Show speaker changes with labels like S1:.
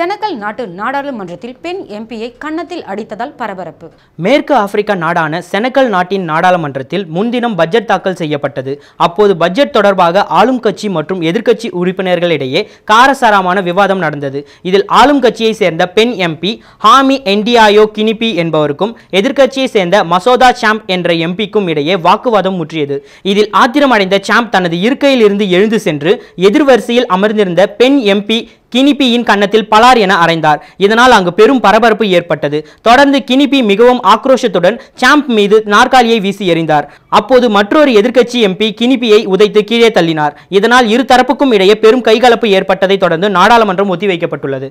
S1: Senegal நாட்டு நாடாளுமன்றத்தில் பெண் எம்பியை கன்னத்தில் அடித்ததால் பரபரப்பு
S2: மேற்கு ஆப்பிரிக்கா நாடான செனகல் நாட்டின் நாடாளுமன்றத்தில் முன்தினம் பட்ஜெட் தாக்கல் செய்யப்பட்டது அப்போது பட்ஜெட் தொடர்பாக ஆளும் கட்சி மற்றும் எதிர்க்கட்சி உறுப்பினர்களிடையே காரசாரமான விவாதம் நடந்தது இதில் ஆளும் கட்சியை சேர்ந்த பெண் எம்பி ஹாமி என்டியாயோ கினிபி என்பவருக்கும் எதிர்க்கட்சியை சேர்ந்த மசோதா சாம்ப் என்ற எம்பிக்கும் இடையே வாக்குவாதம் முற்றியது இதில் ஆத்திரமடைந்த சாம்ப் தனது இருக்கையில் இருந்து எழுந்து சென்று எதிர்வரிசையில் அமர்ந்திருந்த பெண் எம்பி கினிபியின் கன்னத்தில் பலார் என அறைந்தார் இதனால் அங்கு பெரும் பரபரப்பு ஏற்பட்டது தொடர்ந்து கினிபி மிகவும் ஆக்ரோஷத்துடன் சாம்ப் மீது நாற்காலியை வீசி எறிந்தார் அப்போது மற்றொரு எதிர்க்கட்சி எம்பி கினிபியை உதைத்து கீழே தள்ளினார் இதனால் இரு தரப்புக்கும் இடையே பெரும் கைகலப்பு ஏற்பட்டதை தொடர்ந்து நாடாளுமன்றம் ஒத்திவைக்கப்பட்டுள்ளது